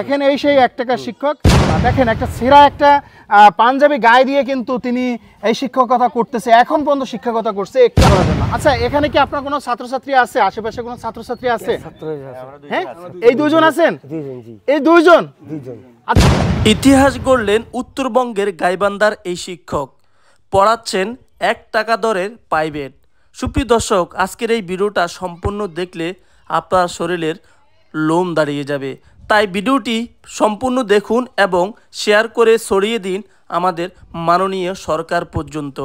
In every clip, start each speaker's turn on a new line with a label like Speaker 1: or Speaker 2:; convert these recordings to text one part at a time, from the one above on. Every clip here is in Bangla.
Speaker 1: দেখেন এই সেই এক টাকার শিক্ষক দেখেন একটা সেরা একটা পাঞ্জাবি গায়ে দিয়ে কিন্তু তিনি এই শিক্ষকতা করতেছে এখন পর্যন্ত শিক্ষকতা করছে একটু করার জন্য আচ্ছা এখানে কি আপনার কোনো ছাত্রছাত্রী আছে আশেপাশে কোনো ছাত্রছাত্রী আছে হ্যাঁ, হ্যাঁ? এই দুজন আছেন এই
Speaker 2: দুইজন আচ্ছা। ইতিহাস গড়লেন উত্তরবঙ্গের গাইবান্দার এই শিক্ষক পড়াচ্ছেন এক টাকা দরের প্রাইভেট সুপ্রিয় দর্শক আজকের এই ভিডিওটা সম্পূর্ণ দেখলে আপনার শরীরের লোম দাঁড়িয়ে যাবে তাই ভিডিওটি সম্পূর্ণ দেখুন এবং শেয়ার করে ছড়িয়ে দিন আমাদের মাননীয়
Speaker 1: সরকার পর্যন্ত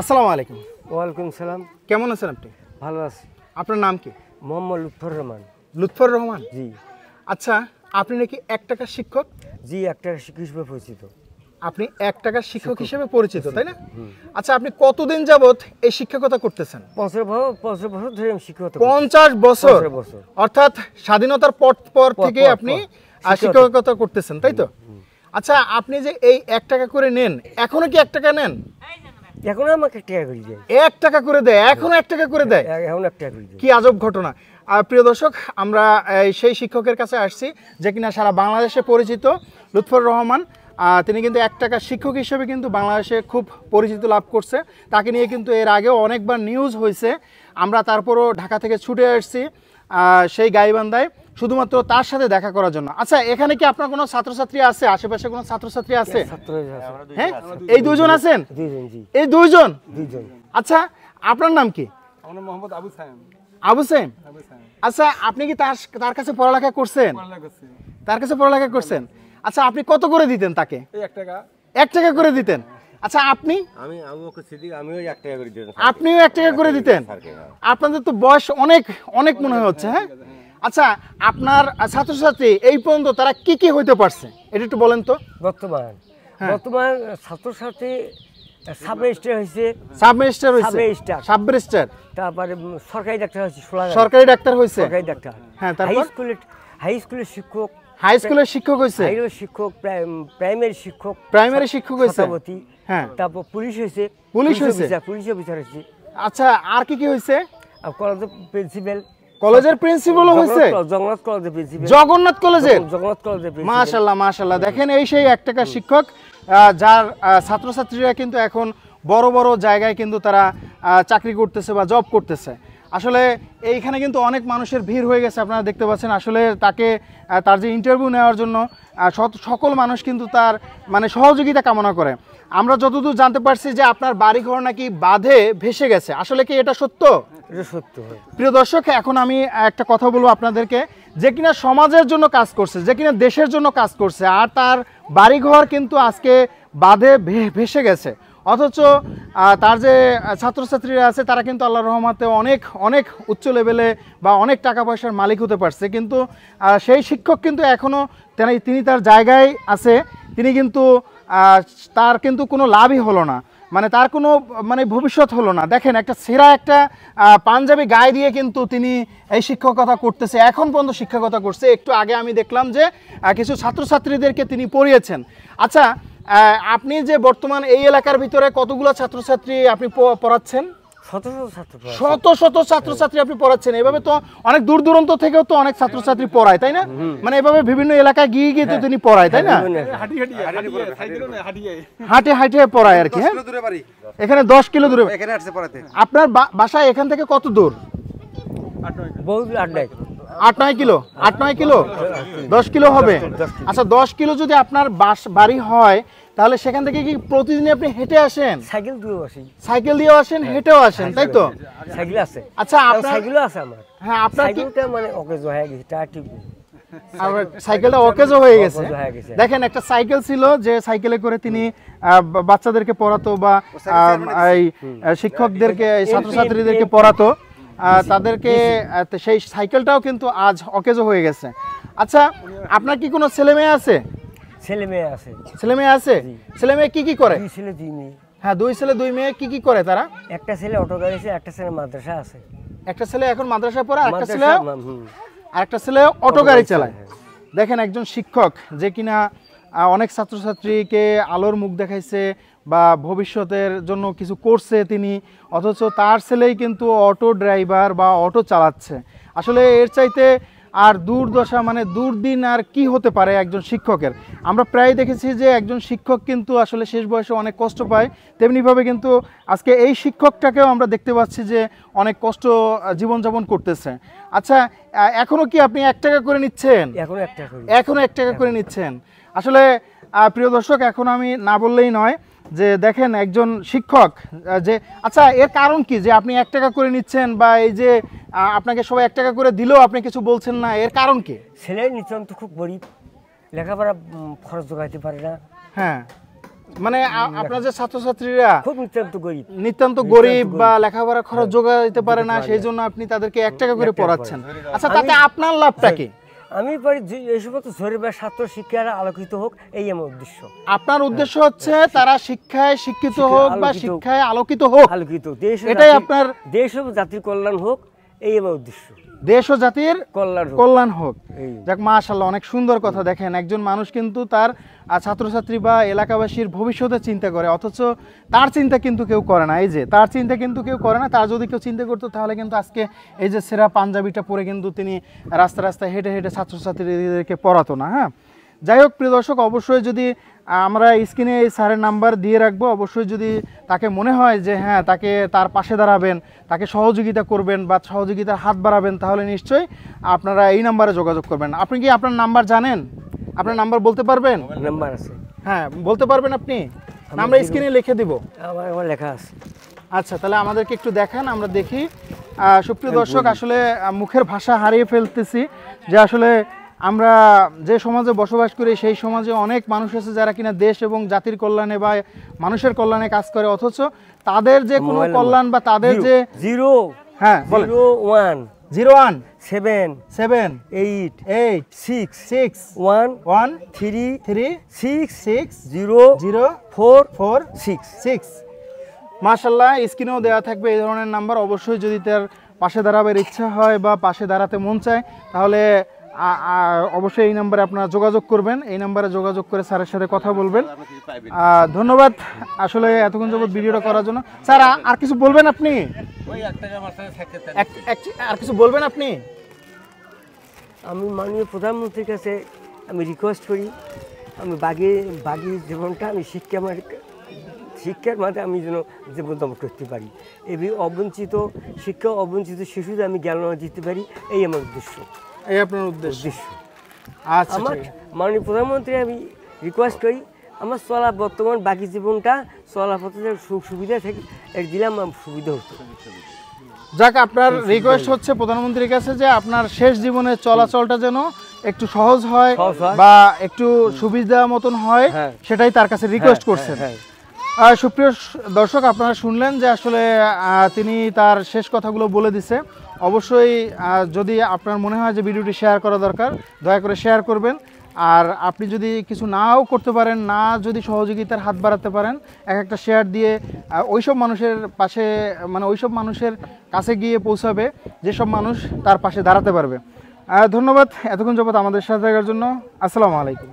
Speaker 1: আসসালামু আলাইকুম ওয়ালাইকুম সালাম কেমন আছেন আপনি ভালো আছি আপনার নাম কি মোহাম্মদ লুৎফর রহমান লুৎফর রহমান জি আচ্ছা আপনি নাকি এক টাকার শিক্ষক জি এক টাকার শিক্ষক হিসেবে পরিচিত আপনি এক টাকার শিক্ষক হিসেবে পরিচিত তাই না আচ্ছা আপনি কতদিন যাবত এই শিক্ষকতা করতেছেন পঞ্চাশ বছর অর্থাৎ স্বাধীনতার পর পর থেকে আপনি শিক্ষকতা করতেছেন তাই তো আচ্ছা আপনি যে এই এক টাকা করে নেন এখনো কি এক টাকা নেন এখনো আমাকে এক টাকা করে দেয় এক টাকা করে দেয় এখনো এক টাকা করে দেয় এখন এক টাকা কি আজব ঘটনা আর প্রিয় দর্শক আমরা সেই শিক্ষকের কাছে আসছি যে কিনা সারা বাংলাদেশে পরিচিত লুৎফর রহমান তিনি কিন্তু এক টাকা শিক্ষক হিসেবে কিন্তু বাংলাদেশে খুব পরিচিতি লাভ করছে তাকে নিয়ে কিন্তু এর আগেও অনেকবার নিউজ হয়েছে আমরা তারপরও ঢাকা থেকে ছুটে আসছি সেই গাইবান্ধায় শুধুমাত্র তার সাথে দেখা করার জন্য আচ্ছা এখানে কি আপনার কোনো ছাত্রছাত্রী আছে আশেপাশে কোনো ছাত্রছাত্রী আছে হ্যাঁ, হ্যাঁ, হ্যাঁ? এই দুজন আছেন এই দুইজন আচ্ছা আপনার নাম কি আবু সাহেব আচ্ছা আপনি কি তার তার কাছে পড়ালেখা করছেন তার কাছে পড়ালেখা করছেন আচ্ছা আপনি কত করে দিতেন তাকে এক টাকা এক টাকা করে দিতেন আচ্ছা আপনি
Speaker 2: আমি আমিও এক টাকা করে দিতেন আপনিও এক টাকা করে দিতেন হ্যাঁ।
Speaker 1: আপনাদের তো বয়স অনেক অনেক মনে হচ্ছে হ্যাঁ আচ্ছা আপনার ছাত্রছাত্রী এই পর্যন্ত তারা কি কি হইতে পারছে এটা একটু বলেন তো বর্তমান হ্যাঁ।
Speaker 2: বর্তমান ছাত্রছাত্রী সাবমিনিস্টার হয়েছে সাবমিনিস্টার হয়েছে সাবমিনিস্টার সাবরেজিস্টার তারপরে সরকারি ডাক্তার হয়েছে সরকারি ডাক্তার হয়েছে সরকারি ডাক্তার হ্যাঁ তারপর হাই স্কুলের হাই স্কুলের শিক্ষক
Speaker 1: হাই স্কুলের শিক্ষক হয়েছে হাই
Speaker 2: শিক্ষক প্রাইমারি শিক্ষক প্রাইমারি শিক্ষক হ্যাঁ তারপর পুলিশ পুলিশ পুলিশ অফিসার আচ্ছা আর কি কি
Speaker 1: কলেজ প্রিন্সিপাল কলেজের
Speaker 2: জগন্নাথ কলেজের প্রিন্সিপাল জগন্নাথ কলেজের জগন্নাথ কলেজের মাশাআল্লাহ
Speaker 1: মাশাআল্লাহ দেখেন এই সেই এক টাকা শিক্ষক যার ছাত্রছাত্রীরা কিন্তু এখন বড় বড় জায়গায় কিন্তু তারা চাকরি করতেছে বা জব করতেছে আসলে এইখানে কিন্তু অনেক মানুষের ভিড় হয়ে গেছে আপনারা দেখতে পাচ্ছেন আসলে তাকে তার যে ইন্টারভিউ নেওয়ার জন্য সকল মানুষ কিন্তু তার মানে সহযোগিতা কামনা করে আমরা যতদূর জানতে পারছি যে আপনার বাড়িঘর নাকি বাঁধে ভেসে গেছে আসলে কি এটা সত্য এটা সত্য প্রিয় দর্শক এখন আমি একটা কথা বলবো আপনাদেরকে যে কিনা সমাজের জন্য কাজ করছে যে কিনা দেশের জন্য কাজ করছে আর তার বাড়িঘর কিন্তু আজকে বাঁধে ভেসে গেছে অথচ তার যে ছাত্রছাত্রীরা আছে তারা কিন্তু আল্লাহ রহমাতে অনেক অনেক উচ্চ লেভেলে বা অনেক টাকা পয়সার মালিক হতে পারছে কিন্তু সেই শিক্ষক কিন্তু এখনও তিনি তার জায়গায় আছে তিনি কিন্তু তার কিন্তু কোনো লাভই হলো না মানে তার কোনো মানে ভবিষ্যৎ হলো না দেখেন একটা সেরা একটা পাঞ্জাবি গায়ে দিয়ে কিন্তু তিনি এই শিক্ষকতা করতেছে এখন পর্যন্ত শিক্ষকতা করছে একটু আগে আমি দেখলাম যে কিছু ছাত্রছাত্রীদেরকে তিনি পড়িয়েছেন আচ্ছা আপনি যে বর্তমান এই এলাকার ভিতরে কতগুলো ছাত্রছাত্রী আপনি পড়াচ্ছেন শত শত ছাত্রছাত্রী আপনি পড়াচ্ছেন এভাবে তো অনেক দূর দূরান্ত থেকেও তো অনেক ছাত্রছাত্রী পড়ায় তাই না মানে এভাবে বিভিন্ন এলাকায় গিয়ে গিয়ে তো হ্যাঁ, তিনি পড়ায় তাই না হাঁটে হাঁটে পড়ায় আর কি হ্যাঁ এখানে দশ কিলো দূরে আপনার বাসা এখান থেকে কত দূর আট নয় কিলো আট নয় কিলো
Speaker 2: দশ কিলো হবে
Speaker 1: আচ্ছা দশ কিলো যদি আপনার বাস বাড়ি হয় তাহলে সেখান থেকে কি প্রতিদিন আপনি হেঁটে আসেন সাইকেল দিয়ে আসেন সাইকেল দিয়ে আসেন হেঁটেও আসেন তাই তো
Speaker 2: সাইকেল আছে আচ্ছা আপনার সাইকেল আছে আমার হ্যাঁ আপনার সাইকেলটা মানে ওকে অকেজ হয়ে গেছে তা ঠিক সাইকেলটা অকেজও হয়ে গেছে দেখেন
Speaker 1: একটা সাইকেল ছিল যে সাইকেলে করে তিনি বাচ্চাদেরকে পড়াতো বা মানে এই শিক্ষকদেরকে ছাত্রছাত্রীদেরকে পড়াতো তাদেরকে সেই সাইকেলটাও কিন্তু আজ অকেজো হয়ে গেছে আচ্ছা আপনার কি কোনো ছেলে মেয়ে আছে ছেলে মেয়ে আছে ছেলে মেয়ে আছে ছেলে মেয়ে কি কি করে ছেলে দুই মেয়ে হ্যাঁ দুই ছেলে দুই মেয়ে কি কি করে তারা একটা ছেলে অটো গাড়িছে একটা ছেলে মাদ্রাসা আছে একটা ছেলে এখন মাদ্রাসা পড়ে আর একটা ছেলে আর একটা ছেলে অটো গাড়ি চালায় দেখেন একজন শিক্ষক যে কিনা অনেক ছাত্রছাত্রীকে আলোর মুখ দেখাইছে বা ভবিষ্যতের জন্য কিছু করছে তিনি অথচ তার ছেলেই কিন্তু অটো ড্রাইভার বা অটো চালাচ্ছে আসলে এর চাইতে আর দুর্দশা মানে দুর্দিন আর কি হতে পারে একজন শিক্ষকের আমরা প্রায় দেখেছি যে একজন শিক্ষক কিন্তু আসলে শেষ বয়সে অনেক কষ্ট পায় তেমনিভাবে কিন্তু আজকে এই শিক্ষকটাকেও আমরা দেখতে পাচ্ছি যে অনেক কষ্ট জীবনযাপন করতেছে আচ্ছা এখনও কি আপনি এক টাকা করে নিচ্ছেন এখনও এক টাকা এখনও এক টাকা করে নিচ্ছেন আসলে প্রিয় দর্শক এখন আমি না বললেই নয় যে দেখেন একজন শিক্ষক যে আচ্ছা এর কারণ কি যে আপনি এক টাকা করে নিচ্ছেন বা এই যে আপনাকে সবাই এক টাকা করে দিলেও আপনি কিছু বলছেন না এর কারণ কি ছেলে তো খুব গরিব লেখাপড়া খরচ যোগাইতে পারে না হ্যাঁ মানে আপনার যে ছাত্রছাত্রীরা খুব নিতান্ত গরিব নিতান্ত গরিব বা হ্যাঁ, লেখাপড়া খরচ যোগাইতে পারে না সেই জন্য আপনি তাদেরকে এক টাকা করে পড়াচ্ছেন আচ্ছা তাতে আপনার লাভটা কি আমি পারি এই সমস্ত ছাত্র
Speaker 2: শিক্ষারা আলোকিত হোক এই আমার উদ্দেশ্য আপনার হ্যাঁ। উদ্দেশ্য হচ্ছে তারা শিক্ষায় শিক্ষিত হোক বা শিক্ষায়
Speaker 1: আলোকিত হোক আলোকিত দেশ এটাই আপনার
Speaker 2: দেশ হোক জাতির কল্যাণ হোক এই
Speaker 1: আমার উদ্দেশ্য দেশ ও জাতির কল্যাণ হোক যাক মাশাল্লাহ অনেক সুন্দর কথা দেখেন একজন মানুষ কিন্তু তার ছাত্রছাত্রী বা এলাকাবাসীর ভবিষ্যতে চিন্তা করে অথচ তার চিন্তা কিন্তু কেউ করে না এই যে তার চিন্তা কিন্তু কেউ করে না তার যদি কেউ চিন্তা করতো তাহলে কিন্তু আজকে এই যে সেরা পাঞ্জাবিটা পরে কিন্তু তিনি রাস্তা রাস্তায় হেঁটে হেঁটে ছাত্রছাত্রীদেরকে পড়াতো না হ্যাঁ যাই হোক প্রিয় দর্শক অবশ্যই যদি আমরা স্ক্রিনে এই স্যারের নাম্বার দিয়ে রাখবো অবশ্যই যদি তাকে মনে হয় যে হ্যাঁ তাকে তার পাশে দাঁড়াবেন তাকে সহযোগিতা করবেন বা সহযোগিতার হাত বাড়াবেন তাহলে নিশ্চয়ই আপনারা এই নাম্বারে যোগাযোগ করবেন আপনি কি আপনার নাম্বার জানেন আপনার নাম্বার বলতে পারবেন নাম্বার আছে হ্যাঁ বলতে পারবেন আপনি আমরা স্ক্রিনে লিখে দিব লেখা আছে আচ্ছা তাহলে আমাদেরকে একটু দেখান আমরা দেখি সুপ্রিয় হ্যাঁ, দর্শক আসলে মুখের ভাষা হারিয়ে ফেলতেছি যে আসলে আমরা যে সমাজে বসবাস করি সেই সমাজে অনেক মানুষ আছে যারা কিনা দেশ এবং জাতির কল্যাণে বা মানুষের কল্যাণে কাজ করে অথচ তাদের যে কোনো কল্যাণ বা তাদের যে
Speaker 2: জিরো হ্যাঁ zero one zero one seven seven eight eight six six one one
Speaker 1: three three six six zero zero four four six six মার্শাল্লাহ স্ক্রিনেও দেওয়া থাকবে এই ধরনের নাম্বার অবশ্যই যদি তার পাশে দাঁড়াবার ইচ্ছা হয় বা পাশে দাঁড়াতে মন চায় তাহলে অবশ্যই এই নাম্বারে আপনারা যোগাযোগ করবেন এই নাম্বারে যোগাযোগ করে স্যারের সাথে কথা বলবেন ধন্যবাদ আসলে এতক্ষণ যাবত ভিডিওটা করার জন্য স্যার আর কিছু বলবেন আপনি আর কিছু
Speaker 2: বলবেন আপনি আমি মাননীয় প্রধানমন্ত্রীর কাছে আমি রিকোয়েস্ট করি আমি বাগি বাগি জীবনটা আমি শিক্ষা আমার শিক্ষার মাঝে আমি যেন দমন করতে পারি এই অবঞ্চিত শিক্ষা অবঞ্চিত শিশুদের আমি জ্ঞান দিতে পারি এই আমার উদ্দেশ্য এই আপনার উদ্দেশ্য আচ্ছা মাননীয় প্রধানমন্ত্রী আমি রিকোয়েস্ট করি আমার চলা বর্তমান বাকি জীবনটা পথে
Speaker 1: সুখ সুবিধা থেকে সুবিধা হতো
Speaker 2: যাক আপনার রিকোয়েস্ট হচ্ছে
Speaker 1: প্রধানমন্ত্রীর কাছে যে আপনার শেষ জীবনের চলাচলটা যেন একটু সহজ হয় বা একটু সুবিধা মতন হয় হ্যাঁ। সেটাই তার কাছে রিকোয়েস্ট হ্যাঁ, হ্যাঁ, করছেন সুপ্রিয় দর্শক আপনারা শুনলেন যে আসলে তিনি তার শেষ কথাগুলো বলে দিছে অবশ্যই যদি আপনার মনে হয় যে ভিডিওটি শেয়ার করা দরকার দয়া করে শেয়ার করবেন আর আপনি যদি কিছু নাও করতে পারেন না যদি সহযোগিতার হাত বাড়াতে পারেন এক একটা শেয়ার দিয়ে ওইসব মানুষের পাশে মানে ওইসব মানুষের কাছে গিয়ে পৌঁছাবে যেসব মানুষ তার পাশে দাঁড়াতে পারবে ধন্যবাদ এতক্ষণ যাবৎ আমাদের সাথে থাকার জন্য আসসালামু আলাইকুম